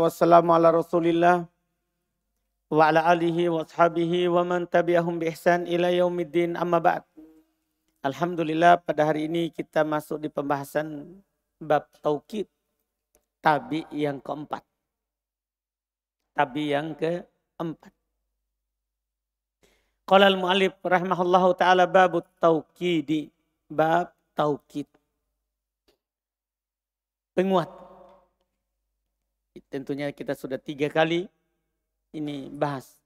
wassalatu wassalamu ala rasulillah wa ala alihi wa ashabihi wa man tabi'ahum bi ihsan ila yaumiddin amma ba'd. Alhamdulillah pada hari ini kita masuk di pembahasan bab tauqid tabi yang keempat. Tabi yang keempat. Qala al-mu'allif rahimahullahu taala bab tauqidi bab tauqid Penguat tentunya kita sudah tiga kali ini bahas.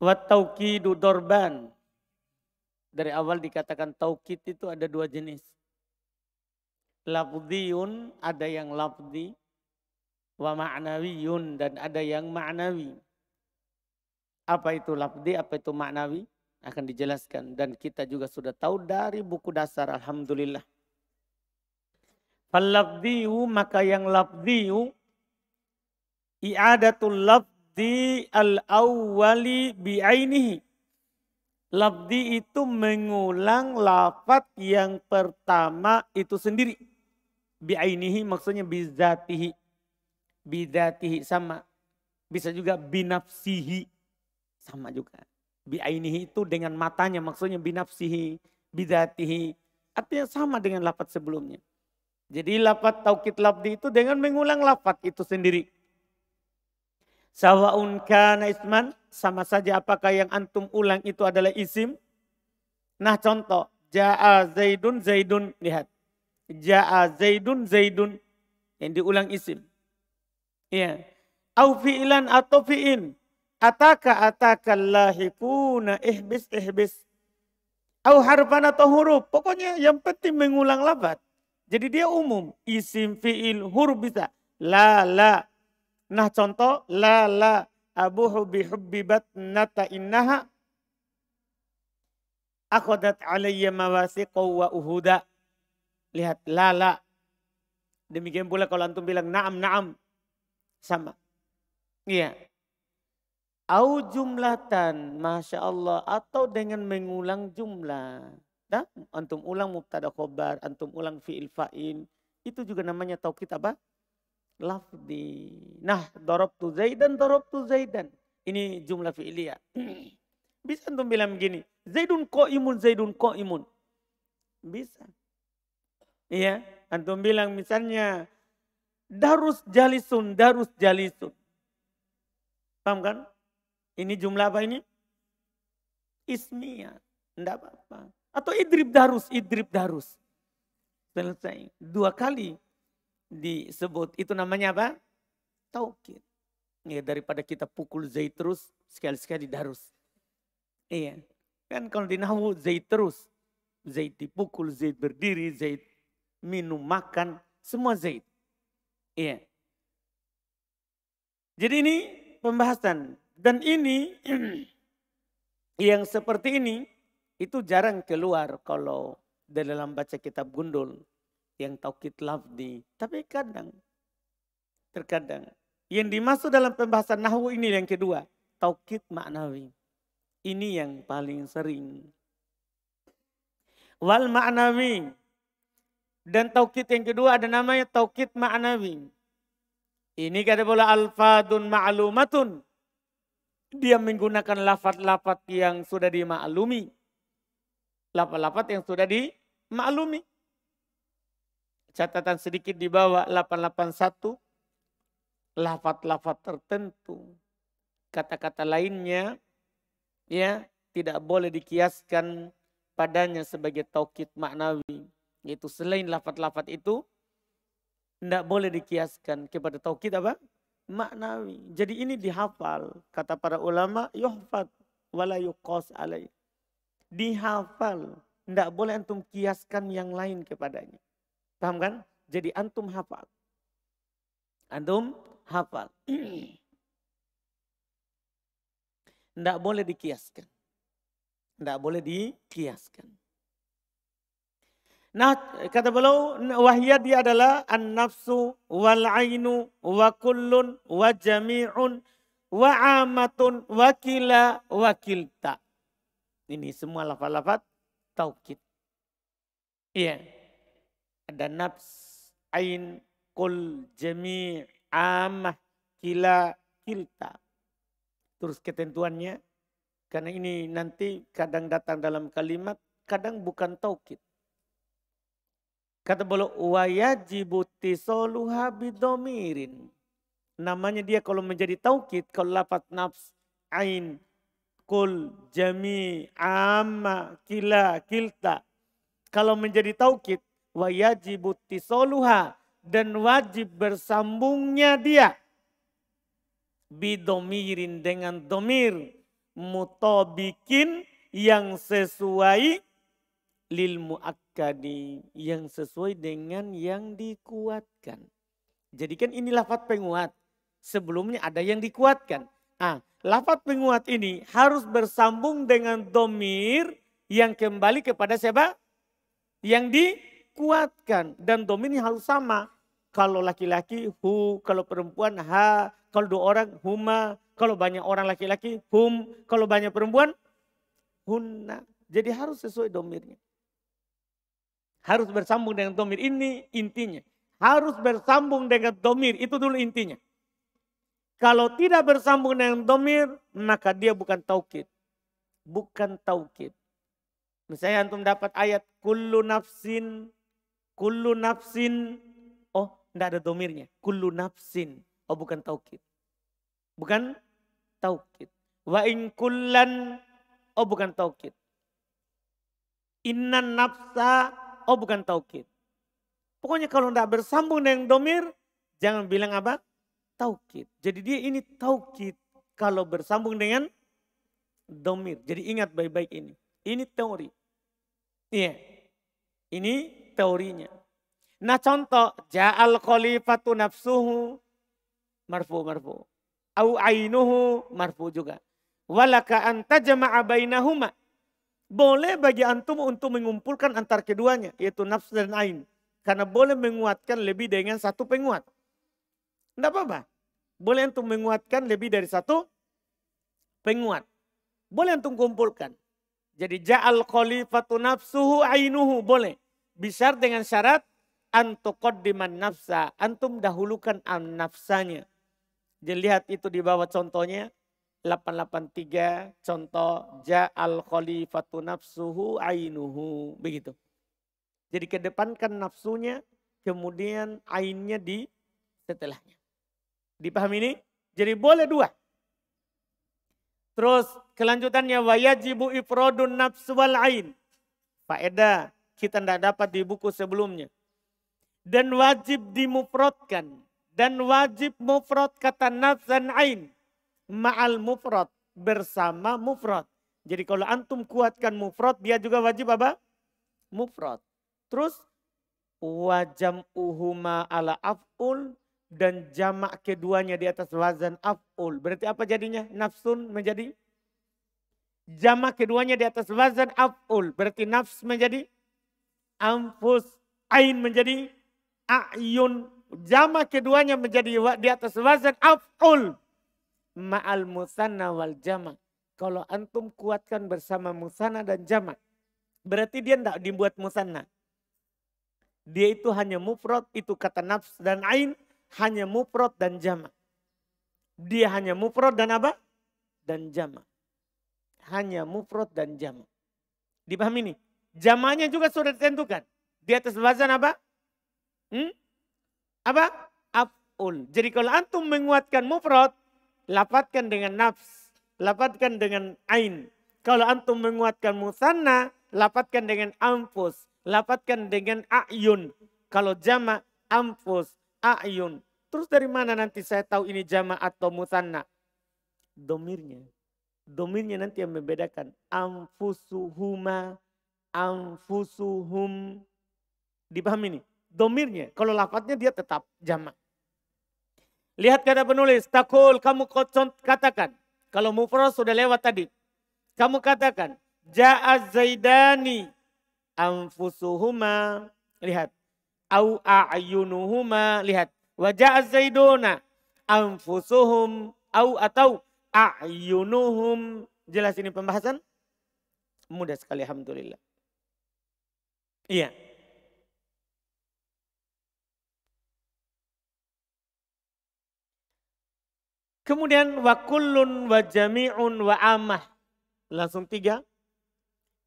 Wat tauqidu dorban. Dari awal dikatakan taukid itu ada dua jenis. Lafdiyun ada yang lafdi wa ma'nawiyun dan ada yang ma'nawi. Apa itu lafdi, apa itu ma'nawi akan dijelaskan dan kita juga sudah tahu dari buku dasar alhamdulillah. Falabdiyu maka yang labdiyu i'adatul labdi al-awwali bi'ainihi. Labdi itu mengulang lafat yang pertama itu sendiri. Bi'ainihi maksudnya bizatihi. Bizatihi sama. Bisa juga binafsihi. Sama juga. Bi'ainihi itu dengan matanya maksudnya binafsihi, Bizatihi. Artinya sama dengan lafat sebelumnya. Jadi lafat taukid labdi itu dengan mengulang lafat itu sendiri. Sawaun kana isman sama saja apakah yang antum ulang itu adalah isim. Nah contoh, ja'a zaidun zaidun lihat. Ja'a zaidun zaidun yang diulang isim. Iya. Au fi'ilan atau fi'in. Ataka ataka lahikuna ihbis ihbis. Au harfan atau huruf. Pokoknya yang penting mengulang lafat. Jadi dia umum. Isim, fi'il, huruf bisa. La, la. Nah contoh, la, la. Abu hubi hubbi batnata innaha. Akhodat alaiya mawasiqaw wa uhuda. Lihat, la, la. Demikian pula kalau antum bilang naam, naam. Sama. Iya. Au jumlatan, Masya Allah. Atau dengan mengulang jumlah. Nah, antum ulang mubtada khobar, antum ulang fi'il fa'in. Itu juga namanya taukid apa? Lafdi. Nah, tu zaidan, tu zaidan. Ini jumlah ya? Bisa antum bilang begini. Zaidun ko imun, zaidun ko imun. Bisa. Iya. Antum bilang misalnya. Darus jalisun, darus jalisun. Paham kan? Ini jumlah apa ini? Ismiya. Tidak apa-apa. Atau idrib darus, idrib darus. Selesai. Dua kali disebut. Itu namanya apa? Taukid. Ya, daripada kita pukul Zaid terus, sekali-sekali darus. Iya. Kan kalau di Nahu Zaid terus. zait dipukul, Zaid berdiri, zait minum, makan. Semua zait Iya. Jadi ini pembahasan. Dan ini yang seperti ini itu jarang keluar kalau dalam baca kitab gundul yang tauhid lafdi. Tapi kadang, terkadang. Yang dimaksud dalam pembahasan nahwu ini yang kedua. Tauhid maknawi. Ini yang paling sering. Wal maknawi. Dan tauhid yang kedua ada namanya tauhid maknawi. Ini kata bola alfadun ma'lumatun. Dia menggunakan lafat-lafat yang sudah dimaklumi. Lapat-lapat yang sudah dimaklumi. Catatan sedikit di bawah 881. Lafat-lafat tertentu. Kata-kata lainnya ya tidak boleh dikiaskan padanya sebagai taukid maknawi. Yaitu selain lafat-lafat itu tidak boleh dikiaskan kepada taukid apa? maknawi. Jadi ini dihafal. Kata para ulama, Yohfat wala yuqas alaih dihafal. Tidak boleh antum kiaskan yang lain kepadanya. Paham kan? Jadi antum hafal. Antum hafal. Tidak boleh dikiaskan. Tidak boleh dikiaskan. Nah, kata beliau, wahya dia adalah an-nafsu wal ainu wa kullun wa jami'un wa amatun wa kila wa kilta. Ini semua lafal-lafal taukid. Iya. Ada nafs, ain, kul, jami' amah, kila, kilta. Terus ketentuannya, karena ini nanti kadang datang dalam kalimat, kadang bukan taukid. Kata beliau wayajibu tisoluha bidomirin. Namanya dia kalau menjadi taukid, kalau lapat nafs, ain, kul jami amma kila kilta kalau menjadi taukid wajib tisoluha dan wajib bersambungnya dia bidomirin dengan domir mutobikin yang sesuai lil muakkadi yang sesuai dengan yang dikuatkan. Jadikan inilah fat penguat. Sebelumnya ada yang dikuatkan. Ah, Lafat penguat ini harus bersambung dengan domir yang kembali kepada siapa? Yang dikuatkan. Dan domir ini harus sama. Kalau laki-laki hu, kalau perempuan ha, kalau dua orang huma, kalau banyak orang laki-laki hum, kalau banyak perempuan hunna. Jadi harus sesuai domirnya. Harus bersambung dengan domir. Ini intinya. Harus bersambung dengan domir. Itu dulu intinya. Kalau tidak bersambung dengan domir, maka dia bukan taukid. Bukan taukid. Misalnya antum dapat ayat kullu nafsin, kullu nafsin. Oh, tidak ada domirnya. Kullu nafsin. Oh, bukan taukid. Bukan taukid. Wa in kullan. Oh, bukan taukid. Inna nafsa. Oh, bukan taukid. Pokoknya kalau tidak bersambung dengan domir, jangan bilang apa? taukid. Jadi dia ini taukid kalau bersambung dengan domir. Jadi ingat baik-baik ini. Ini teori. Iya. Yeah. Ini teorinya. Nah contoh. Ja'al khalifatu nafsuhu. Marfu, marfu. Au ainuhu. Marfu juga. Walaka anta jama'a bainahuma. Boleh bagi antum untuk mengumpulkan antar keduanya. Yaitu nafsu dan ain. Karena boleh menguatkan lebih dengan satu penguat. Tidak apa-apa. Boleh antum menguatkan lebih dari satu penguat. Boleh antum kumpulkan. Jadi ja'al khalifatu nafsuhu ainuhu boleh. Bisar dengan syarat antuqaddiman nafsa. Antum dahulukan an nafsanya. Jadi lihat itu di bawah contohnya. 883 contoh ja'al khalifatu nafsuhu ainuhu begitu. Jadi kedepankan nafsunya kemudian ainnya di setelahnya. Dipahami ini? Jadi boleh dua. Terus kelanjutannya wajib ifrodun nafs wal ain. Faedah kita tidak dapat di buku sebelumnya. Dan wajib dimufrodkan. Dan wajib mufrod kata nafs dan ain. Ma'al mufrod. Bersama mufrod. Jadi kalau antum kuatkan mufrod dia juga wajib apa? Mufrod. Terus wajam uhuma ala af'ul dan jamak keduanya di atas wazan af'ul. Berarti apa jadinya? Nafsun menjadi jamak keduanya di atas wazan af'ul. Berarti nafs menjadi anfus, ain menjadi ayun. Jamak keduanya menjadi di atas wazan af'ul. Ma'al musanna wal jamak. Kalau antum kuatkan bersama musanna dan jamak. Berarti dia tidak dibuat musanna. Dia itu hanya mufrad, itu kata nafs dan ain hanya muprot dan jamak. Dia hanya muprot dan apa? Dan jamak. Hanya muprot dan jamak. Dipahami ini? Jamanya juga sudah ditentukan. Di atas wazan apa? Hmm? Apa? Af'ul. Jadi kalau antum menguatkan muprot, lapatkan dengan nafs, lapatkan dengan ain. Kalau antum menguatkan musanna, lapatkan dengan amfus. lapatkan dengan ayun. Kalau jamak amfus ayun. Terus dari mana nanti saya tahu ini jama atau mutanna? Domirnya. Domirnya nanti yang membedakan. Amfusuhuma, amfusuhum, Dipahami nih? Domirnya. Kalau lafadnya dia tetap jama. Lihat kata penulis. Takul kamu katakan. Kalau mufrad sudah lewat tadi. Kamu katakan. Ja'az zaidani amfusuhuma. Lihat au a'yunuhuma lihat wajah zaiduna anfusuhum au atau a'yunuhum jelas ini pembahasan mudah sekali alhamdulillah iya Kemudian wa kullun wa jami'un wa amah. Langsung tiga.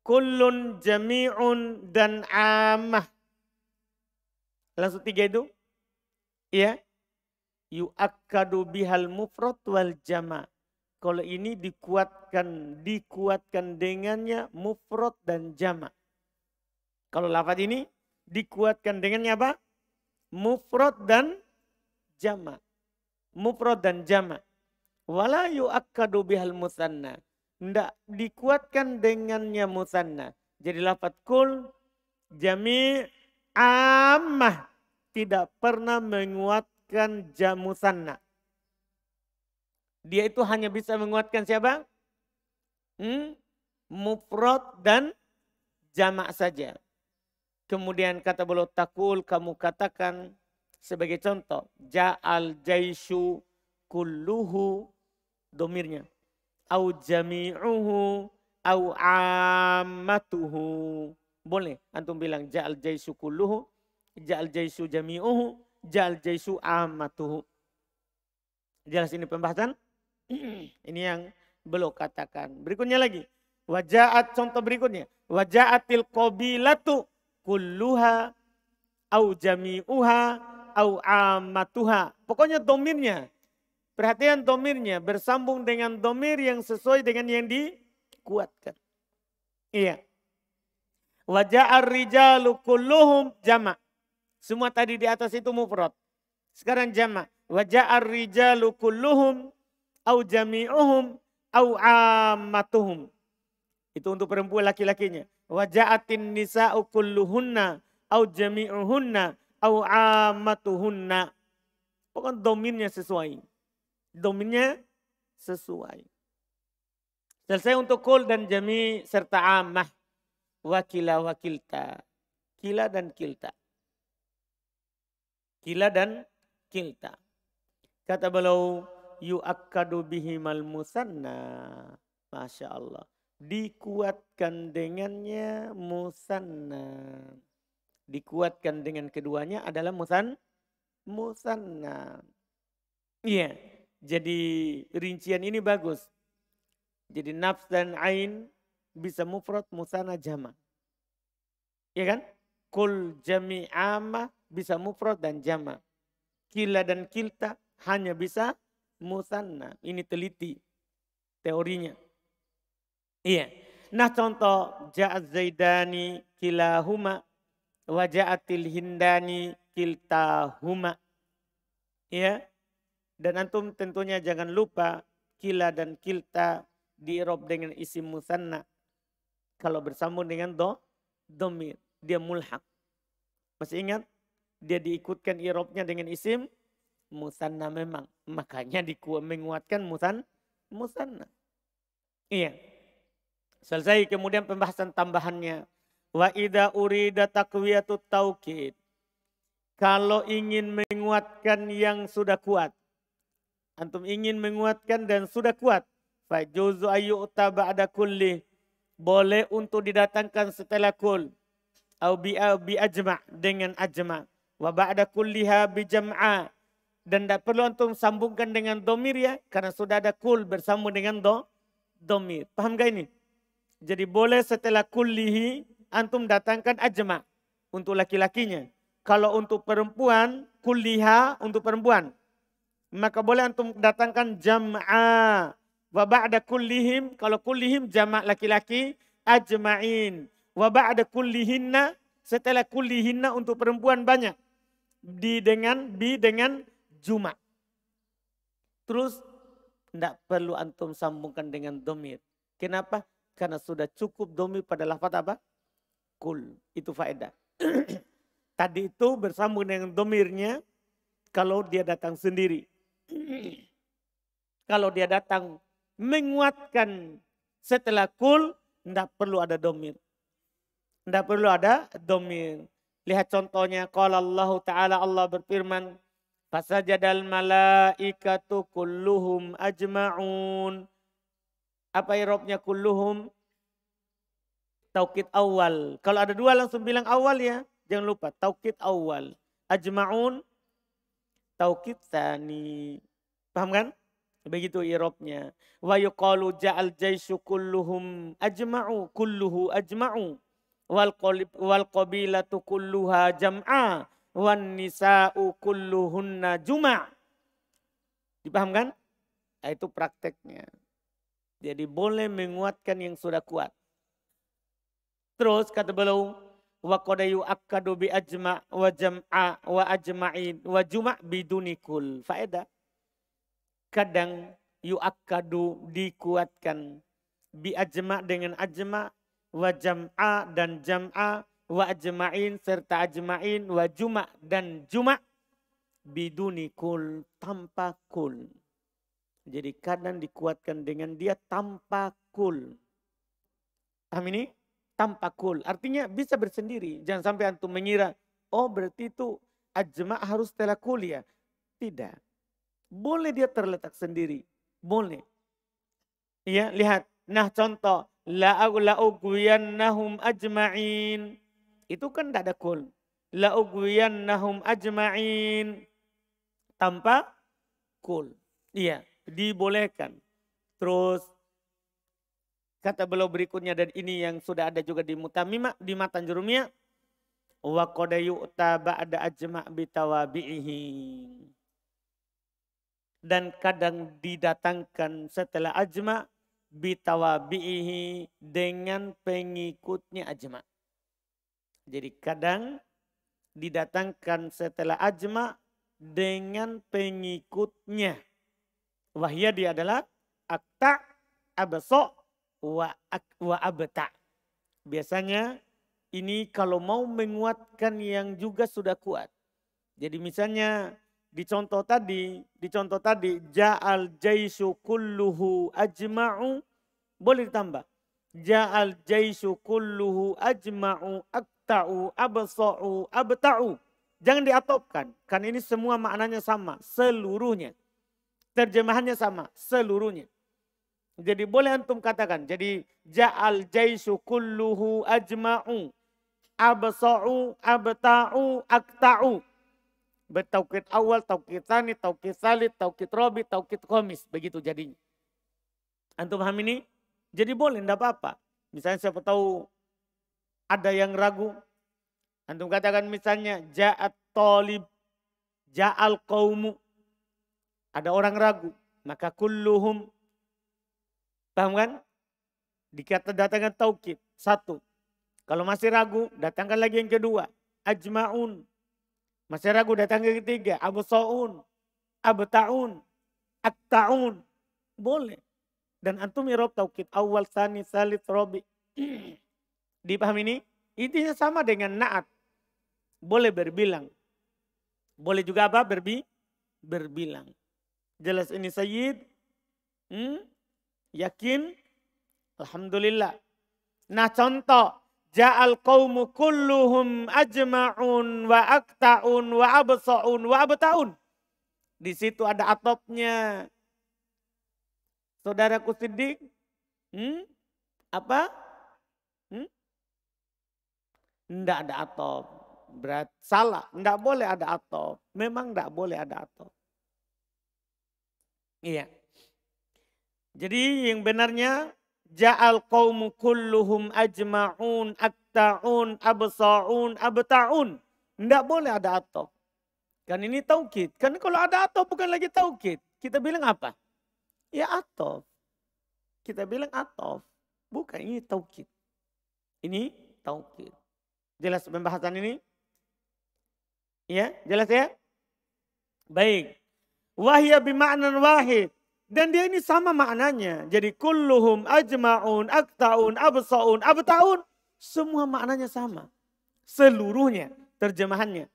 Kullun jami'un dan amah. Langsung tiga itu. Ya. Yu'akkadu bihal mufrad wal jama. Kalau ini dikuatkan, dikuatkan dengannya mufrad dan jama. Kalau lafaz ini dikuatkan dengannya apa? Mufrad dan jama. Mufrad dan jama. Wala yu'akkadu bihal musanna. Tidak dikuatkan dengannya musanna. Jadi lafaz kul jami' amah tidak pernah menguatkan jamu sana. Dia itu hanya bisa menguatkan siapa? Hmm? dan jamak saja. Kemudian kata beliau takul kamu katakan sebagai contoh ja'al jaisu kulluhu domirnya au jami'uhu au amatuhu. Boleh. Antum bilang ja'al jaisu kulluhu, ja'al jaisu jami'uhu, ja'al jaisu amatuhu. Jelas ini pembahasan? ini yang belum katakan. Berikutnya lagi. Wajaat contoh berikutnya. Wajaatil qabilatu kulluha au jami'uha au amatuha. Pokoknya domirnya. Perhatian domirnya bersambung dengan domir yang sesuai dengan yang dikuatkan. Iya. Wajah rijalu kulluhum jama'. Semua tadi di atas itu mufrad. Sekarang jama'. Wajah rijalu kulluhum au jami'uhum au ammatuhum. Itu untuk perempuan laki-lakinya. Waja'atin nisa'u kulluhunna au jami'uhunna au ammatuhunna. Pokoknya dominnya sesuai. Dominnya sesuai. Selesai untuk kul dan jami serta amah wakila wakilta. Kila dan kilta. Kila dan kilta. Kata beliau, yu'akkadu bihimal musanna. Masya Allah. Dikuatkan dengannya musanna. Dikuatkan dengan keduanya adalah musan musanna. Iya. Yeah. Jadi rincian ini bagus. Jadi nafs dan ain bisa mufrad, musana, jama. Ya kan? Kul jami'ama bisa mufrad dan jama. Kila dan kilta hanya bisa musanna. Ini teliti teorinya. Iya. Nah contoh ja'at zaidani kilahuma wa ja'atil hindani huma. Ya. Dan antum tentunya jangan lupa kila dan kilta diirob dengan isim musanna kalau bersambung dengan do, domir. Dia mulhak. Masih ingat? Dia diikutkan irobnya dengan isim musanna memang. Makanya dikuat menguatkan musan musanna. Iya. Selesai kemudian pembahasan tambahannya. Wa ida urida takwiyatut taukid. Kalau ingin menguatkan yang sudah kuat. Antum ingin menguatkan dan sudah kuat. Fajuzu ayyu'ta ba'da kulli boleh untuk didatangkan setelah kul au bi, bi ajma dengan ajma wa ba'da kulliha bi jam'a dan tidak perlu antum sambungkan dengan domir ya karena sudah ada kul bersambung dengan do domir paham gak ini jadi boleh setelah kullihi antum datangkan ajma untuk laki-lakinya kalau untuk perempuan kulliha untuk perempuan maka boleh antum datangkan jam'a Wa ba'da kullihim, kalau kullihim jamak laki-laki, ajma'in. Wa ba'da kullihinna, setelah kullihinna untuk perempuan banyak. Di dengan, bi dengan juma. Terus, tidak perlu antum sambungkan dengan domir. Kenapa? Karena sudah cukup domir pada lafaz apa? Kul. Itu faedah. Tadi itu bersambung dengan domirnya kalau dia datang sendiri. kalau dia datang menguatkan setelah kul tidak perlu ada domir. Tidak perlu ada domir. Lihat contohnya. Kalau Allah Ta'ala Allah berfirman. Fasajadal malaikatu kulluhum ajma'un. Apa irobnya kulluhum? taukit awal. Kalau ada dua langsung bilang awal ya. Jangan lupa. taukit awal. Ajma'un. taukit tani. Paham kan? Begitu irobnya. Wa yuqalu ja'al jaisu kulluhum ajma'u kulluhu ajma'u. Wal, wal qabilatu kulluha jam'a. Wan nisa'u kulluhunna juma' Dipahamkan? Nah, itu prakteknya. Jadi boleh menguatkan yang sudah kuat. Terus kata beliau, wa qadayu akadu bi ajma' wa jam'a wa ajma'in wa juma' bidunikul. Faedah kadang yu'akkadu dikuatkan bi ajma dengan ajma wa jam'a dan jam'a wa ajma'in serta ajma'in wa juma' dan juma' biduni kul tanpa kul. Jadi kadang dikuatkan dengan dia tanpa kul. Paham ini? Tanpa kul. Artinya bisa bersendiri. Jangan sampai antum mengira, oh berarti itu ajma' harus telah kul ya. Tidak boleh dia terletak sendiri. Boleh. Ya, lihat. Nah contoh. La'ugwiyannahum ajma'in. Itu kan tidak ada kul. La'ugwiyannahum ajma'in. Tanpa kul. Iya, dibolehkan. Terus kata beliau berikutnya dan ini yang sudah ada juga di mutamima, di Matan Jurumiyah wa qad yu'ta ba'da ajma' tawabihi dan kadang didatangkan setelah ajma bitawabihi dengan pengikutnya ajma. Jadi kadang didatangkan setelah ajma dengan pengikutnya. Wahya dia adalah akta abso wa ak, wa abta. Biasanya ini kalau mau menguatkan yang juga sudah kuat. Jadi misalnya dicontoh tadi, dicontoh tadi ja'al jaisu kulluhu ajma'u boleh ditambah. Ja'al jaisu kulluhu ajma'u akta'u abso'u abta'u. Jangan diatopkan karena ini semua maknanya sama seluruhnya. Terjemahannya sama seluruhnya. Jadi boleh antum katakan. Jadi ja'al jaisu kulluhu ajma'u abso'u abta'u akta'u bertaukit awal, taukit tani, taukit salit, taukit robi, taukit komis. Begitu jadinya. Antum paham ini? Jadi boleh, enggak apa-apa. Misalnya siapa tahu ada yang ragu. Antum katakan misalnya ja'at tolib, ja'al qawmu. Ada orang ragu. Maka kulluhum. Paham kan? Dikata datangkan taukit Satu. Kalau masih ragu, datangkan lagi yang kedua. Ajma'un. Masih ragu datang ke ketiga. Abu soun, Abu Ta'un, At-Ta'un. Boleh. Dan antum irob ya taukid awal sani salit robi. Dipahami ini? Intinya sama dengan naat. Boleh berbilang. Boleh juga apa? Berbi? Berbilang. Jelas ini sayyid. Hmm? Yakin. Alhamdulillah. Nah contoh Ja'al qawmu kulluhum ajma'un wa akta'un wa abso'un wa abta'un. Di situ ada atopnya. Saudaraku Siddiq, hmm? apa? Hmm? Nggak ada atop. Berat salah, nggak boleh ada atop. Memang nggak boleh ada atop. Iya. Jadi yang benarnya Ja'al qawmu kulluhum ajma'un, akta'un, absa'un, abta'un. Tidak boleh ada atau. Kan ini taukid. Kan kalau ada atau bukan lagi taukid. Kita bilang apa? Ya atau. Kita bilang atau. Bukan ini taukid. Ini taukid. Jelas pembahasan ini? Ya, jelas ya? Baik. Wahya bima'nan wahid. Dan dia ini sama maknanya. Jadi kulluhum ajma'un, aktaun, abasa'un, abtaun. Semua maknanya sama. Seluruhnya terjemahannya.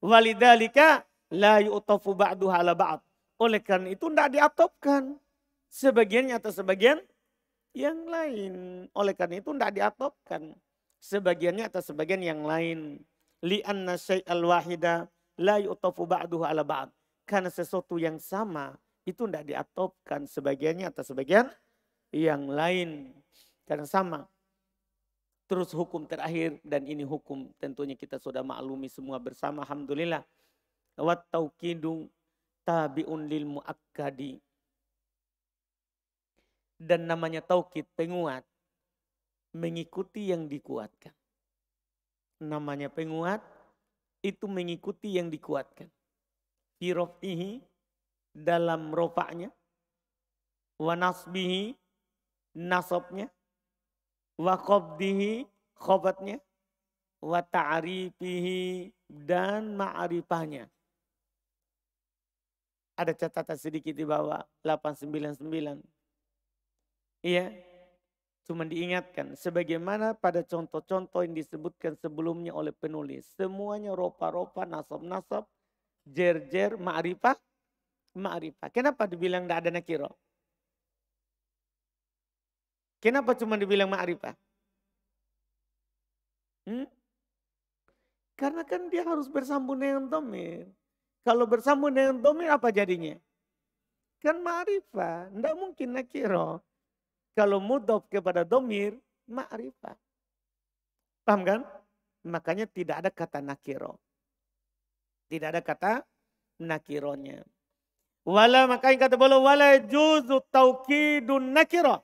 Walidalika la yu'tafu ba'duha ala ba'd. Oleh karena itu tidak diatopkan. Sebagiannya atau sebagian yang lain. Oleh karena itu tidak diatopkan. Sebagiannya atau sebagian yang lain. Li'anna syai'al wahida la yu'tafu ba'duha ala ba'd. Karena sesuatu yang sama itu tidak diatopkan sebagiannya atau sebagian yang lain. Karena sama. Terus hukum terakhir dan ini hukum tentunya kita sudah maklumi semua bersama. Alhamdulillah. Wat tauqidu tabi'un lil mu'akkadi. Dan namanya taukid penguat. Mengikuti yang dikuatkan. Namanya penguat itu mengikuti yang dikuatkan. Firofihi dalam rofaknya, wa nasbihi nasabnya, wa khobatnya, wa dan ma'arifahnya. Ada catatan sedikit di bawah 899. Iya, cuma diingatkan sebagaimana pada contoh-contoh yang disebutkan sebelumnya oleh penulis. Semuanya ropa-ropa, nasab-nasab, jer-jer, ma'rifah, ma'rifah. Kenapa dibilang tidak ada nakiro? Kenapa cuma dibilang ma'rifah? Hmm? Karena kan dia harus bersambung dengan domir. Kalau bersambung dengan domir apa jadinya? Kan ma'rifah. Tidak mungkin nakiro. Kalau mudof kepada domir, ma'rifah. Paham kan? Makanya tidak ada kata nakiro. Tidak ada kata nakironya. Wala yang kata beliau wala juzu taukidun nakira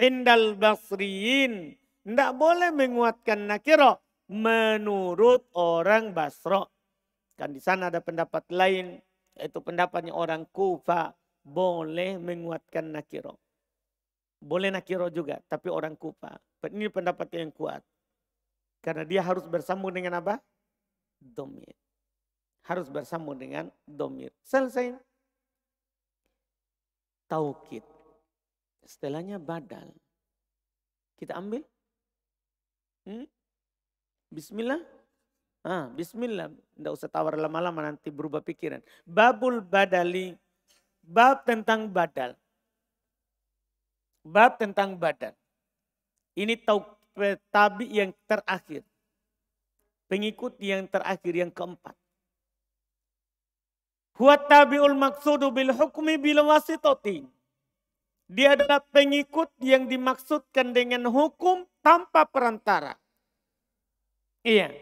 indal basriin Tidak boleh menguatkan nakira menurut orang Basro. Kan di sana ada pendapat lain yaitu pendapatnya orang Kufa boleh menguatkan nakiro. Boleh nakiro juga, tapi orang Kufa. Ini pendapat yang kuat. Karena dia harus bersambung dengan apa? Domir. Harus bersambung dengan domir. Selesai taukid. Setelahnya badal. Kita ambil. Hmm? Bismillah. Ah, bismillah. Tidak usah tawar lama-lama nanti berubah pikiran. Babul badali. Bab tentang badal. Bab tentang badal. Ini eh, tabi yang terakhir. Pengikut yang terakhir, yang keempat. Huwa tabi'ul maksudu bil hukmi bil wasitoti. Dia adalah pengikut yang dimaksudkan dengan hukum tanpa perantara. Iya.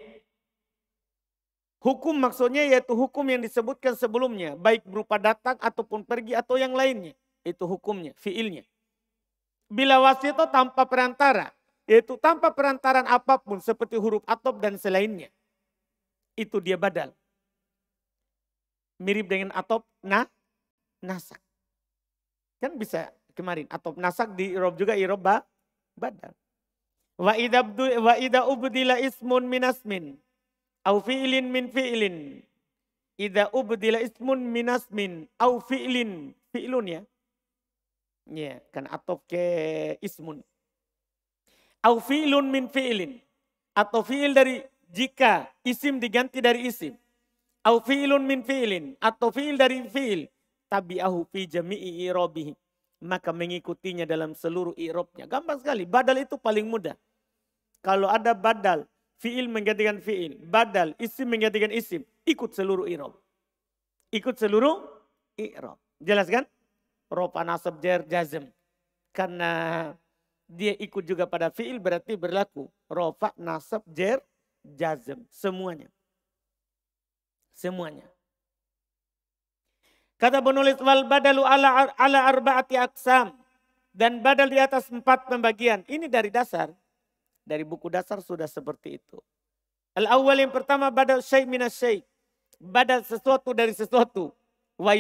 Hukum maksudnya yaitu hukum yang disebutkan sebelumnya. Baik berupa datang ataupun pergi atau yang lainnya. Itu hukumnya, fiilnya. Bila wasito tanpa perantara. Yaitu tanpa perantaran apapun seperti huruf atop dan selainnya. Itu dia badal mirip dengan atop na, nasak. Kan bisa kemarin atop nasak di Irob juga Irob ba, badal. Wa idha, wa idha ubdila ismun minasmin. Au fi'lin min fi'lin. Idha ubdila ismun minasmin. Au fi'lin. Fi'lun ya. Ya, yeah, kan atop ke ismun. Au fi'lun min fi'lin. Atau fi'il dari jika isim diganti dari isim. Au fi'lun min fi'lin. Atau fi'il dari fi'il. Tabi'ahu fi jami'i irobihi. Maka mengikutinya dalam seluruh irobnya. Gampang sekali. Badal itu paling mudah. Kalau ada badal, fi'il menggantikan fi'il. Badal, isim menggantikan isim. Ikut seluruh irob. Ikut seluruh irob. Jelas kan? Ropa nasab jer jazm. Karena dia ikut juga pada fi'il berarti berlaku. Rofa nasab jer jazm. Semuanya semuanya. Kata penulis wal badalu ala, ala arbaati aksam. Dan badal di atas empat pembagian. Ini dari dasar. Dari buku dasar sudah seperti itu. al awal yang pertama badal syai minas syai. Badal sesuatu dari sesuatu. Wa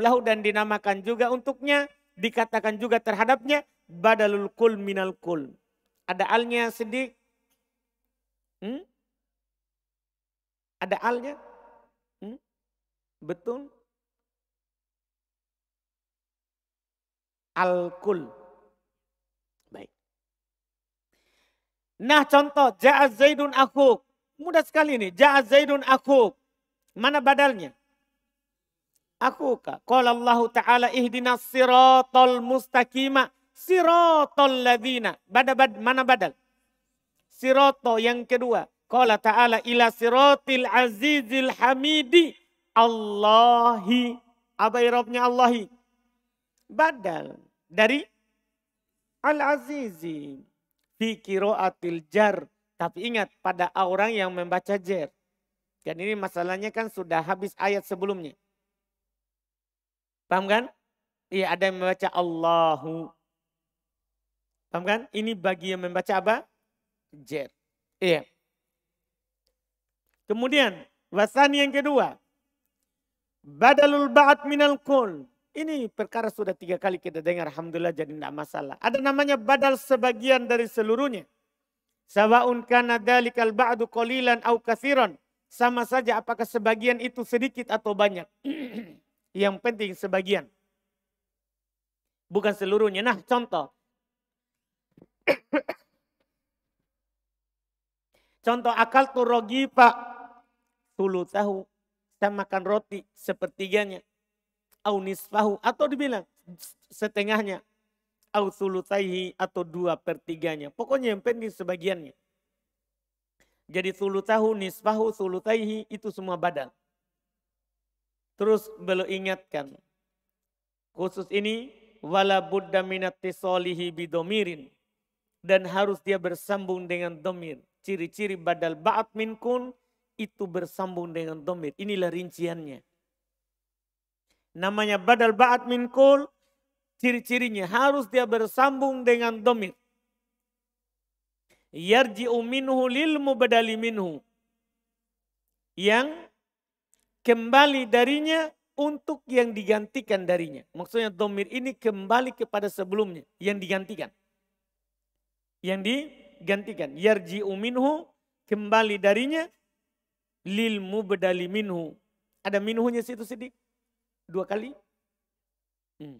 lahu dan dinamakan juga untuknya. Dikatakan juga terhadapnya. Badalul kul minal kul. Ada alnya sedikit. Hmm? Ada alnya? Betul? Alkul. Baik. Nah contoh, Ja'az Zaidun akuk. Mudah sekali ini. Ja'az Zaidun akuk. Mana badalnya? Akhuka. Qala Allah Ta'ala ihdina siratul mustaqima. Siratul ladhina. Bada, bad, mana badal? Siratul yang kedua. Qala Ta'ala ila siratil azizil hamidi Allahi. Apa irobnya Allahi? Badal dari Al-Azizi. Fi atil jar. Tapi ingat pada orang yang membaca jar. Dan ini masalahnya kan sudah habis ayat sebelumnya. Paham kan? Iya ada yang membaca Allahu. Paham kan? Ini bagi yang membaca apa? Jar. Iya. Kemudian, wasan yang kedua. Badalul ba'at minal kul. Ini perkara sudah tiga kali kita dengar. Alhamdulillah jadi tidak masalah. Ada namanya badal sebagian dari seluruhnya. Sawa'un kana dalikal ba'du kolilan au kathiron. Sama saja apakah sebagian itu sedikit atau banyak. Yang penting sebagian. Bukan seluruhnya. Nah contoh. contoh akal turogi pak. Tulu tahu kita makan roti sepertiganya. Au nisfahu atau dibilang setengahnya. Au sulutaihi atau dua pertiganya Pokoknya yang penting sebagiannya. Jadi sulutahu, nisfahu, sulutaihi itu semua badan. Terus beliau ingatkan. Khusus ini wala buddha minati solihi bidomirin. Dan harus dia bersambung dengan domir. Ciri-ciri badal ba'at minkun itu bersambung dengan domir. Inilah rinciannya. Namanya badal ba'at min kul. Ciri-cirinya harus dia bersambung dengan domir. Yarji'u minhu lil mubadali minhu. Yang kembali darinya untuk yang digantikan darinya. Maksudnya domir ini kembali kepada sebelumnya. Yang digantikan. Yang digantikan. Yarji'u minhu kembali darinya lil mubdali minhu. Ada minhunya situ sedikit. Dua kali. Hmm.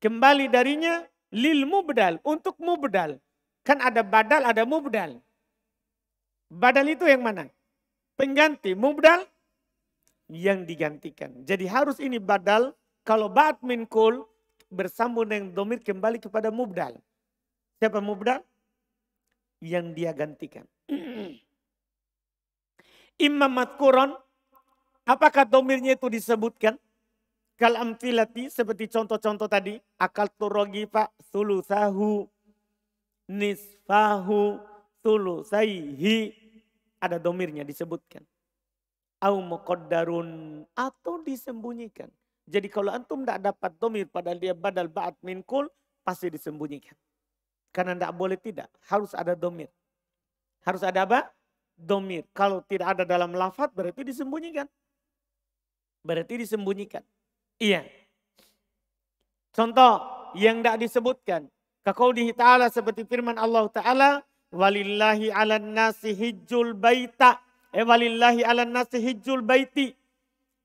Kembali darinya lil mubdal. Untuk mubdal. Kan ada badal, ada mubdal. Badal itu yang mana? Pengganti. Mubdal yang digantikan. Jadi harus ini badal. Kalau bat min kul bersambung dengan domir kembali kepada mubdal. Siapa mubdal? Yang dia gantikan. Imam matkuron, apakah domirnya itu disebutkan? kalam filati seperti contoh-contoh tadi. Akal pak sulusahu nisfahu sulusaihi. Ada domirnya disebutkan. Au muqaddarun atau disembunyikan. Jadi kalau antum tidak dapat domir padahal dia badal ba'at minkul pasti disembunyikan. Karena tidak boleh tidak. Harus ada domir. Harus ada apa? domir. Kalau tidak ada dalam lafat berarti disembunyikan. Berarti disembunyikan. Iya. Contoh yang tidak disebutkan. kau ta'ala seperti firman Allah ta'ala. Walillahi ala nasi hijjul baita. Eh walillahi ala nasi hijjul baiti.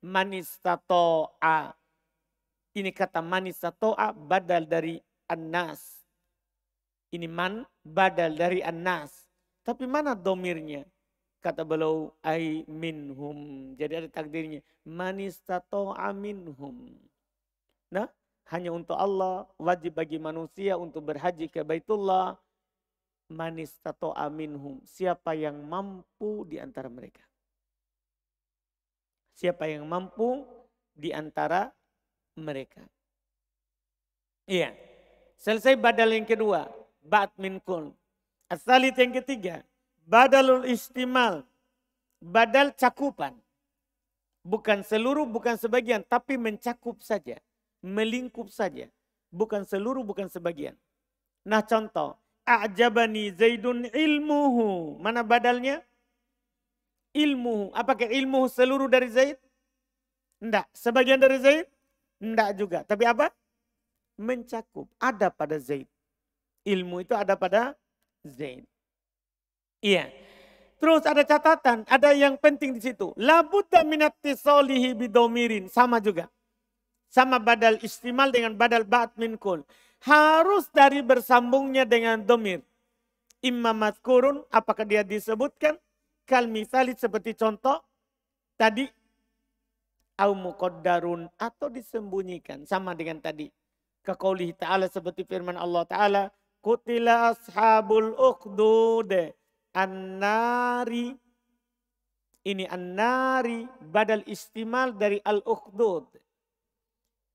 Manistato'a. Ini kata manistato'a badal dari annas. Ini man badal dari annas. Tapi mana domirnya? Kata beliau, ai minhum. Jadi ada takdirnya. Manistato aminhum. Nah, hanya untuk Allah, wajib bagi manusia untuk berhaji ke Baitullah. Manistato'a aminhum Siapa yang mampu di antara mereka. Siapa yang mampu di antara mereka. Iya. Selesai badal yang kedua. Bat min kun. Asalit yang ketiga. Badalul istimal. Badal cakupan. Bukan seluruh, bukan sebagian. Tapi mencakup saja. Melingkup saja. Bukan seluruh, bukan sebagian. Nah contoh. A'jabani zaidun ilmuhu. Mana badalnya? Ilmuhu. Apakah ilmuhu seluruh dari Zaid? Enggak. Sebagian dari Zaid? Enggak juga. Tapi apa? Mencakup. Ada pada Zaid. Ilmu itu ada pada Zaid. Iya. Terus ada catatan, ada yang penting di situ. Labudda minati solihi bidomirin. Sama juga. Sama badal istimal dengan badal ba'at min Harus dari bersambungnya dengan domir. Imamat kurun, apakah dia disebutkan? Kal salit seperti contoh tadi. Au muqaddarun atau disembunyikan. Sama dengan tadi. Kekaulihi ta'ala seperti firman Allah ta'ala. Kutila ashabul uqdude An-nari. Ini an-nari badal istimal dari al-ukhdud.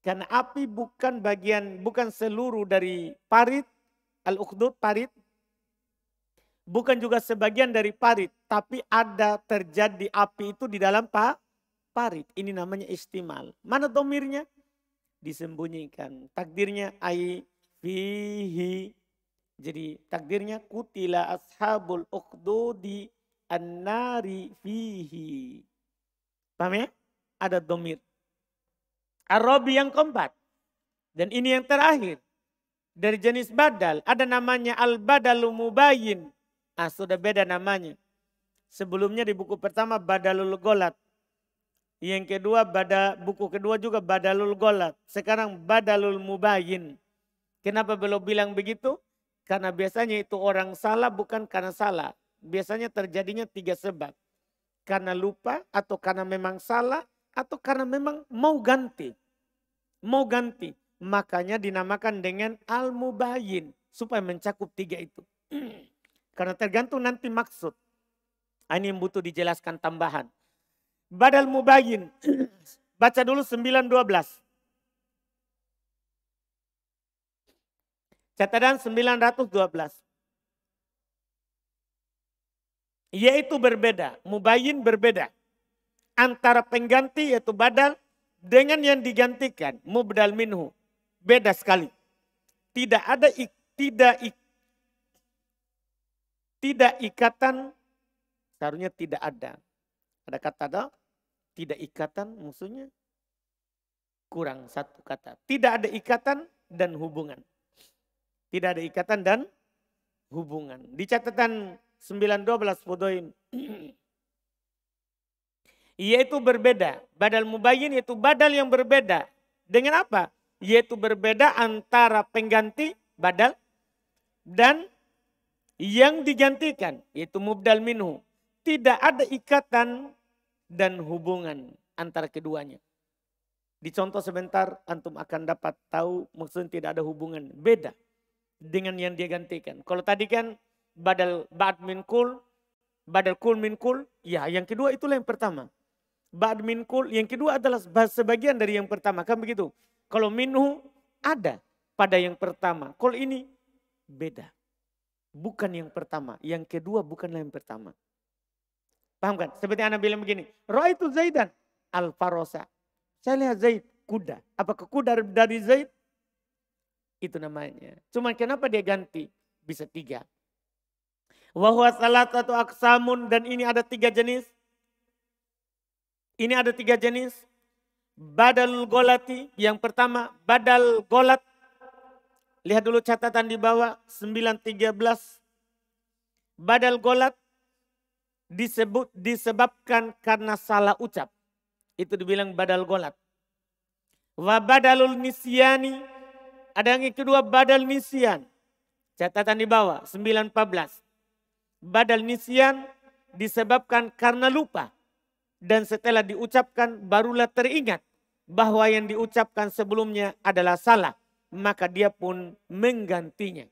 Karena api bukan bagian, bukan seluruh dari parit. Al-ukhdud parit. Bukan juga sebagian dari parit. Tapi ada terjadi api itu di dalam pak parit. Ini namanya istimal. Mana domirnya? Disembunyikan. Takdirnya ai fihi jadi takdirnya kutila ashabul ukhdudi annari fihi. Paham ya? Ada domir. Arabi yang keempat. Dan ini yang terakhir. Dari jenis badal. Ada namanya al-badalu mubayin. Ah, sudah beda namanya. Sebelumnya di buku pertama badalul golat. Yang kedua pada buku kedua juga badalul golat. Sekarang badalul mubayin. Kenapa belum bilang begitu? Karena biasanya itu orang salah bukan karena salah. Biasanya terjadinya tiga sebab. Karena lupa atau karena memang salah atau karena memang mau ganti. Mau ganti. Makanya dinamakan dengan al-mubayin. Supaya mencakup tiga itu. karena tergantung nanti maksud. Ah, ini yang butuh dijelaskan tambahan. Badal mubayin. Baca dulu 912. Catatan 912. Yaitu berbeda, mubayin berbeda. Antara pengganti yaitu badal dengan yang digantikan, mubdal minhu. Beda sekali. Tidak ada ik, tidak ik, tidak ikatan seharusnya tidak ada. Ada kata ada tidak ikatan musuhnya kurang satu kata. Tidak ada ikatan dan hubungan. Tidak ada ikatan dan hubungan. Di catatan 912 Fudoin. yaitu berbeda. Badal mubayin yaitu badal yang berbeda. Dengan apa? Yaitu berbeda antara pengganti badal dan yang digantikan yaitu mubdal minhu. Tidak ada ikatan dan hubungan antara keduanya. Dicontoh sebentar antum akan dapat tahu maksudnya tidak ada hubungan. Beda dengan yang dia gantikan. Kalau tadi kan badal ba'd min kul, badal kul min kul, ya yang kedua itulah yang pertama. Ba'd min kul, yang kedua adalah sebagian dari yang pertama, kan begitu. Kalau minhu ada pada yang pertama, kalau ini beda. Bukan yang pertama, yang kedua bukanlah yang pertama. Paham kan? Seperti anak bilang begini, roh itu Zaidan, al-farosa. Saya lihat Zaid, kuda. Apakah kuda dari Zaid? Itu namanya. Cuman kenapa dia ganti? Bisa tiga. Wahwa salat atau aksamun dan ini ada tiga jenis. Ini ada tiga jenis. Badal golati. Yang pertama badal golat. Lihat dulu catatan di bawah 913. Badal golat disebut disebabkan karena salah ucap. Itu dibilang badal golat. Wa badalul nisyani ada yang kedua badal nisian Catatan di bawah 914. Badal nisian disebabkan karena lupa. Dan setelah diucapkan barulah teringat bahwa yang diucapkan sebelumnya adalah salah. Maka dia pun menggantinya.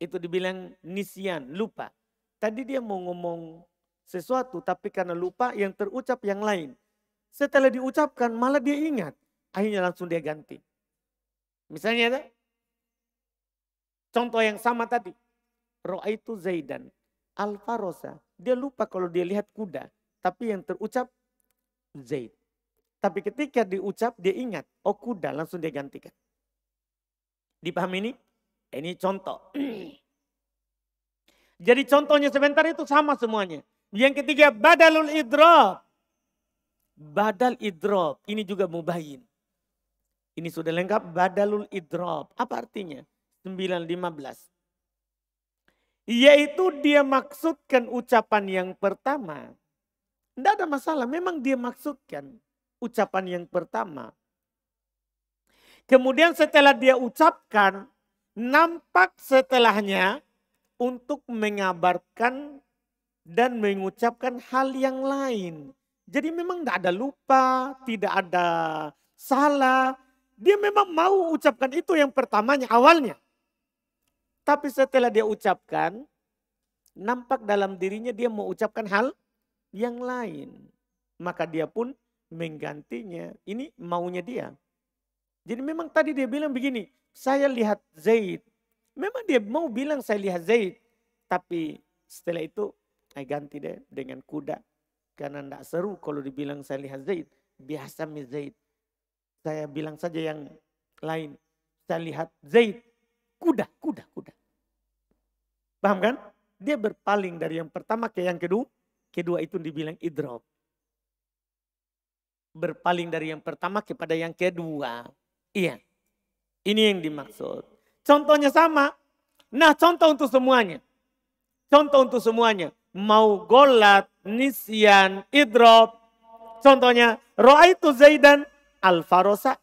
Itu dibilang nisian lupa. Tadi dia mau ngomong sesuatu tapi karena lupa yang terucap yang lain. Setelah diucapkan malah dia ingat. Akhirnya langsung dia ganti. Misalnya ada contoh yang sama tadi. roa itu Zaidan. Alfarosa. Dia lupa kalau dia lihat kuda. Tapi yang terucap Zaid. Tapi ketika diucap dia ingat. Oh kuda langsung dia gantikan. Dipahami ini? Ini contoh. Jadi contohnya sebentar itu sama semuanya. Yang ketiga badalul idrob. Badal idrob. Ini juga mubayin. Ini sudah lengkap badalul idrob. Apa artinya? 9.15. Yaitu dia maksudkan ucapan yang pertama. Tidak ada masalah, memang dia maksudkan ucapan yang pertama. Kemudian setelah dia ucapkan, nampak setelahnya untuk mengabarkan dan mengucapkan hal yang lain. Jadi memang tidak ada lupa, tidak ada salah, dia memang mau ucapkan itu yang pertamanya, awalnya. Tapi setelah dia ucapkan, nampak dalam dirinya dia mau ucapkan hal yang lain. Maka dia pun menggantinya. Ini maunya dia. Jadi memang tadi dia bilang begini, saya lihat Zaid. Memang dia mau bilang saya lihat Zaid. Tapi setelah itu, saya ganti deh dengan kuda. Karena tidak seru kalau dibilang saya lihat Zaid. Biasa mi Zaid. Saya bilang saja yang lain. Saya lihat Zaid, kuda, kuda, kuda. Paham kan? Dia berpaling dari yang pertama ke yang kedua. Kedua itu dibilang idrob. Berpaling dari yang pertama kepada yang kedua. Iya. Ini yang dimaksud. Contohnya sama. Nah contoh untuk semuanya. Contoh untuk semuanya. Mau golat, nisyan, idrob. Contohnya. Ro'aitu Zaidan Al-farosa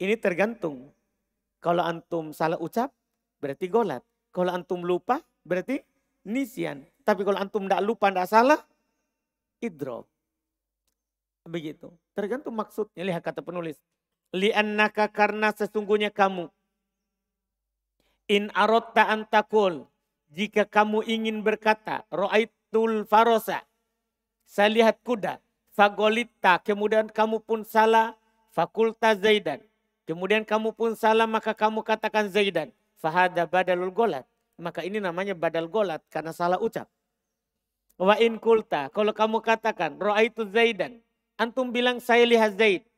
ini tergantung. Kalau antum salah ucap berarti golat. Kalau antum lupa berarti nisian. Tapi kalau antum tidak lupa, tidak salah, idrob. Begitu. Tergantung maksudnya. Lihat kata penulis. Li'annaka karena sesungguhnya kamu. In arotta antakul. Jika kamu ingin berkata. Ro'aitul farosa. Saya lihat kuda fagolita, kemudian kamu pun salah, fakulta zaidan. Kemudian kamu pun salah, maka kamu katakan zaidan. Fahada badalul golat. Maka ini namanya badal golat, karena salah ucap. Wa in kulta, kalau kamu katakan, ro'aitu zaidan. Antum bilang saya lihat zaid.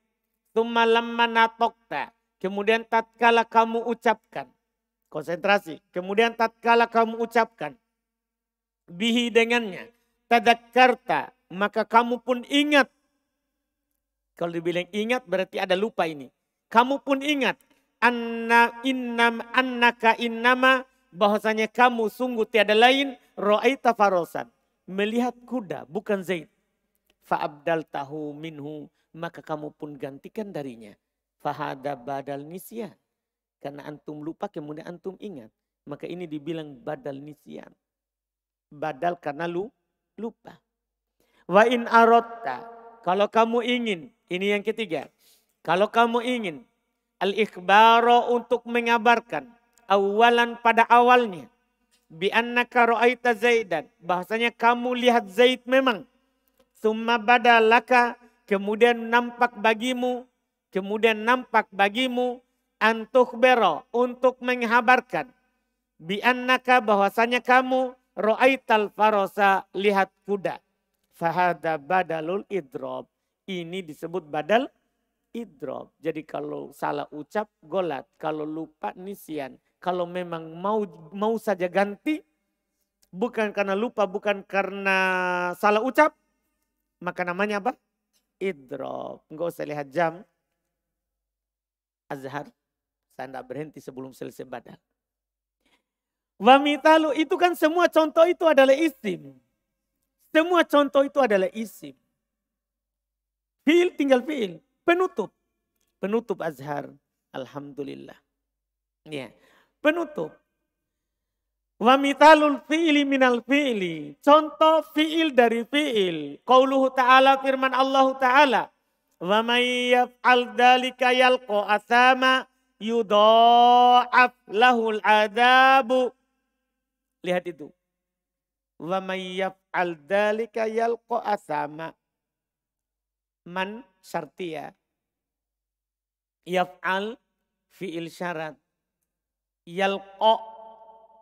Tumma lamma natokta. Kemudian tatkala kamu ucapkan. Konsentrasi. Kemudian tatkala kamu ucapkan. Bihi dengannya. Tadakarta maka kamu pun ingat. Kalau dibilang ingat berarti ada lupa ini. Kamu pun ingat. Anna innam annaka innama bahwasanya kamu sungguh tiada lain ra'aita farosan. Melihat kuda bukan Zaid. Fa'abdal tahu minhu maka kamu pun gantikan darinya. Fahada badal nisyan. Karena antum lupa kemudian antum ingat. Maka ini dibilang badal nisyan. Badal karena lu, lupa. Wa in arotta. Kalau kamu ingin, ini yang ketiga. Kalau kamu ingin al ikhbaro untuk mengabarkan awalan pada awalnya bi annaka ra'aita Zaidan bahasanya kamu lihat Zaid memang summa badalaka kemudian nampak bagimu kemudian nampak bagimu antuh bero untuk menghabarkan bi annaka bahwasanya kamu ra'aital farosa lihat kuda Fahada badalul idrob. Ini disebut badal idrob. Jadi kalau salah ucap golat, kalau lupa nisian, kalau memang mau mau saja ganti bukan karena lupa, bukan karena salah ucap, maka namanya apa? Idrob. Enggak usah lihat jam. Azhar, saya berhenti sebelum selesai badal. Wamitalu itu kan semua contoh itu adalah isim. Semua contoh itu adalah isim. Fi'il tinggal fi'il. Penutup. Penutup azhar. Alhamdulillah. Ya. Penutup. Wa mitalul fi'ili minal fi'li. Contoh fi'il dari fi'il. Qauluhu ta'ala firman Allah ta'ala. Wa may yaf'al dalika yalqo asama yudha'af lahul adabu. Lihat itu. Wa may al dalika yalqa asama man syartia yaf'al fi'il syarat yalqa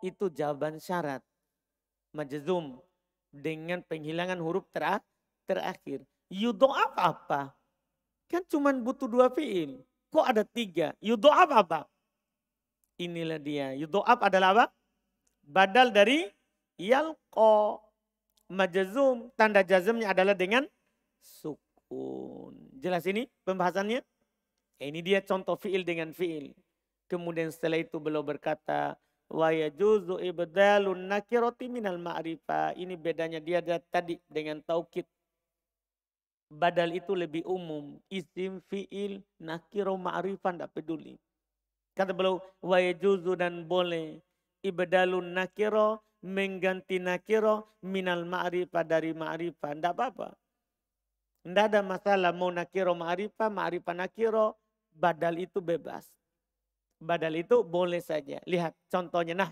itu jawaban syarat majzum dengan penghilangan huruf ter terakhir yudo apa kan cuma butuh dua fi'il kok ada tiga yudo apa inilah dia yudo apa adalah apa badal dari yalqa majazum. Tanda jazmnya adalah dengan sukun. Jelas ini pembahasannya? Eh, ini dia contoh fiil dengan fiil. Kemudian setelah itu beliau berkata, wa yajuzu ibdalun nakirati minal ma'rifah. Ini bedanya dia ada tadi dengan taukid. Badal itu lebih umum. Isim, fiil, nakiro, ma'rifah, tidak peduli. Kata beliau, wa yajuzu dan boleh ibdalun nakiro mengganti nakiro minal ma'rifah dari ma'rifah. Tidak apa-apa. Tidak ada masalah mau nakiro ma'rifah, ma'rifah nakiro. Badal itu bebas. Badal itu boleh saja. Lihat contohnya. Nah,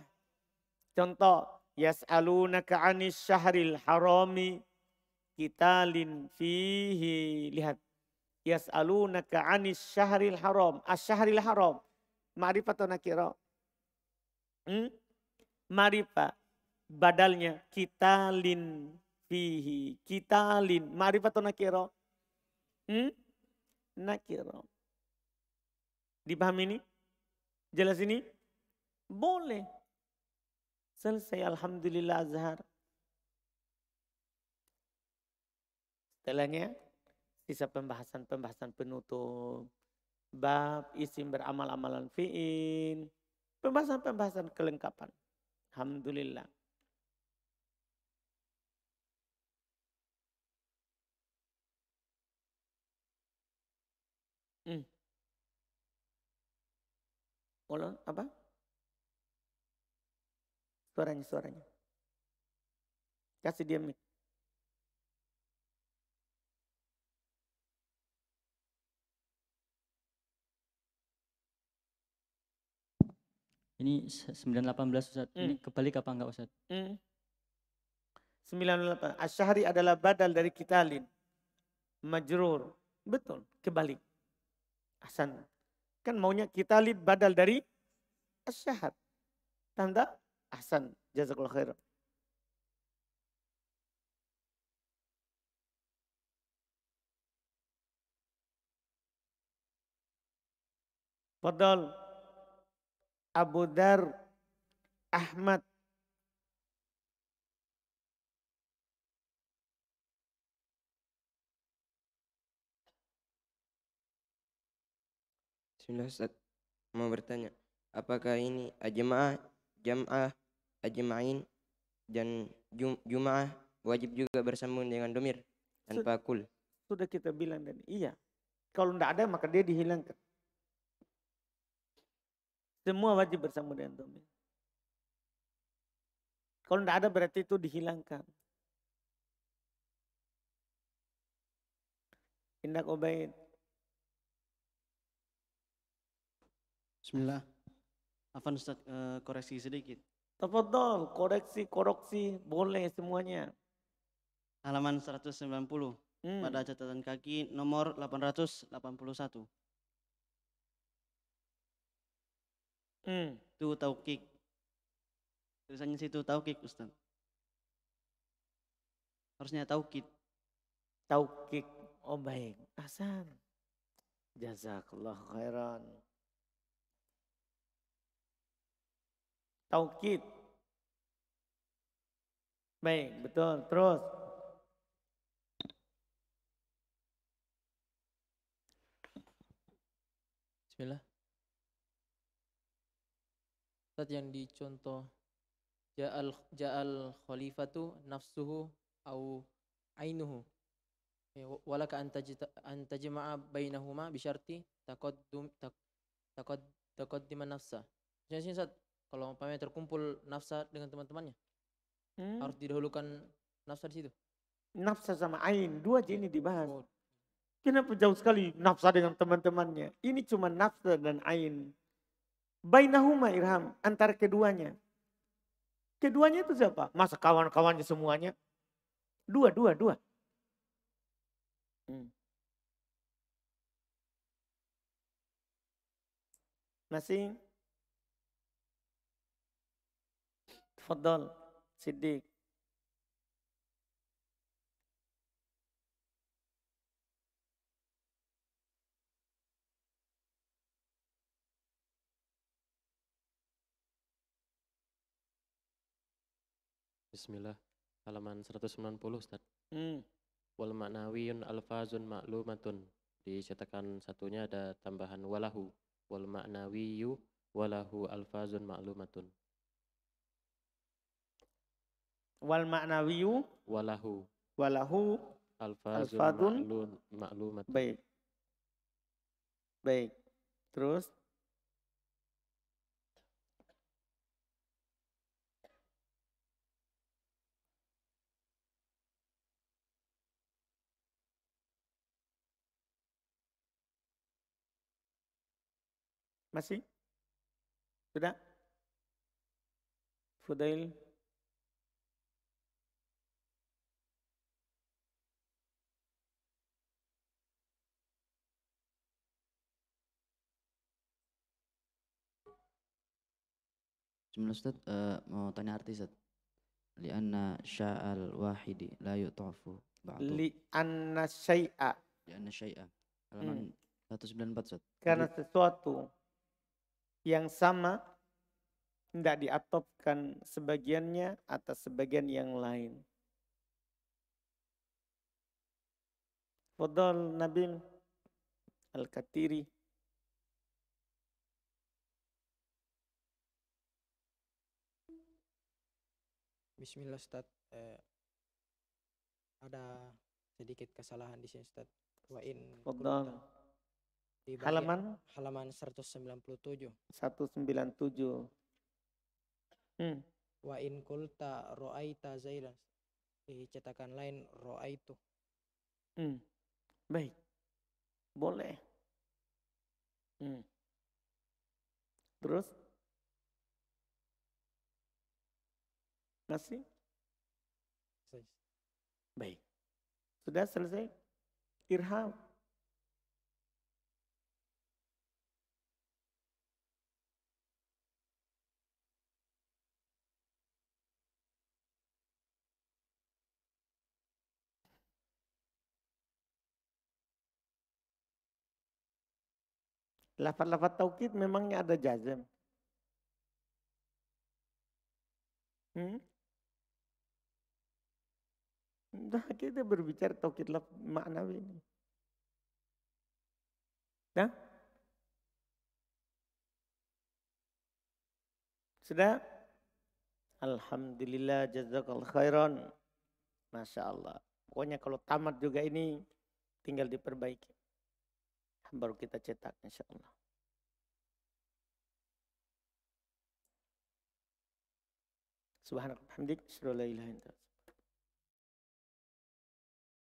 contoh. Yas'alunaka anis syahril harami kita fihi. Lihat. Yas'alunaka anis syahril haram. As-syahril haram. Ma'rifah atau nakiro? Hmm? Ma'rifah badalnya kita lin fihi mari pato nakiro hmm? nakiro dipahami ini jelas ini boleh selesai alhamdulillah azhar setelahnya sisa pembahasan-pembahasan penutup bab isim beramal amalan fi'in pembahasan-pembahasan kelengkapan alhamdulillah Kalau apa? Suaranya, suaranya. Kasih dia mic. Ini 918 Ustaz. Hmm. Ini kebalik apa enggak Ustaz? Mm. Asyari Asyahri adalah badal dari kitalin. Majrur. Betul, kebalik. asan. Kan maunya kita lihat badal dari asyahat. Tanda ahsan. Jazakallah khair. Fadal Abu Dar Ahmad Bismillah Ustaz. Mau bertanya, apakah ini ajma'ah, jam'ah, ajma'in dan jum'ah wajib juga bersambung dengan domir tanpa sudah, kul? Sudah kita bilang dan iya. Kalau tidak ada maka dia dihilangkan. Semua wajib bersambung dengan domir. Kalau tidak ada berarti itu dihilangkan. Indah Obaid Bismillah. Afan Ustaz uh, koreksi sedikit. Tafadol, koreksi, koreksi, boleh semuanya. Halaman 190 hmm. pada catatan kaki nomor 881. Hmm. Itu taukik. Tulisannya situ taukik, Ustaz. Harusnya taukik. Taukik. Oh baik. asan. Jazakallah khairan. Taukid. Baik, betul. Terus. Bismillah. Ustaz yang dicontoh ja'al ja'al khalifatu nafsuhu au ainuhu eh, walaka an tajma'a bainahuma bisyarti syarti taqaddum taqad taqaddima nafsa. Jadi Ustaz kalau umpamanya terkumpul nafsa dengan teman-temannya hmm. harus didahulukan nafsa di situ nafsa sama ain dua aja ini dibahas oh. kenapa jauh sekali nafsa dengan teman-temannya ini cuma nafsa dan ain bainahuma irham antara keduanya keduanya itu siapa masa kawan-kawannya semuanya dua dua dua hmm. masih Fadol, Siddiq. Bismillah. Halaman 190 Ustaz. Hmm. Wal ma'nawiyun alfazun ma'lumatun. Di cetakan satunya ada tambahan walahu. Wal ma'nawiyu walahu alfazun ma'lumatun wal ma'nawiyu walahu walahu alfadun ma'lumat. Baik. Baik. Terus Masih? Sudah? Fudail? Jumlah Ustaz uh, eh, mau tanya arti Ustaz. Lianna sya'al wahidi la yu'tafu ba'du. Lianna syai'a. Lianna syai'a. Halaman hmm. 194 Ustaz. Karena sesuatu yang sama tidak diatopkan sebagiannya atas sebagian yang lain. Fadol Nabil Al-Katiri Bismillah Ustaz eh, ada sedikit kesalahan di sini Ustaz wa in di halaman halaman 197 197 hmm. wa in kulta roaita zaidan di cetakan lain roaitu hmm. baik boleh hmm. terus Masih? Baik. Sudah selesai? Irham. Lafat-lafat taukid memangnya ada jazam. Hmm? Nah, kita berbicara tauhid lah maknawi ini. Nah, sudah? Alhamdulillah jazakal khairan. Masya Allah. Pokoknya kalau tamat juga ini tinggal diperbaiki. Baru kita cetak insya Allah. Subhanallah. Alhamdulillah.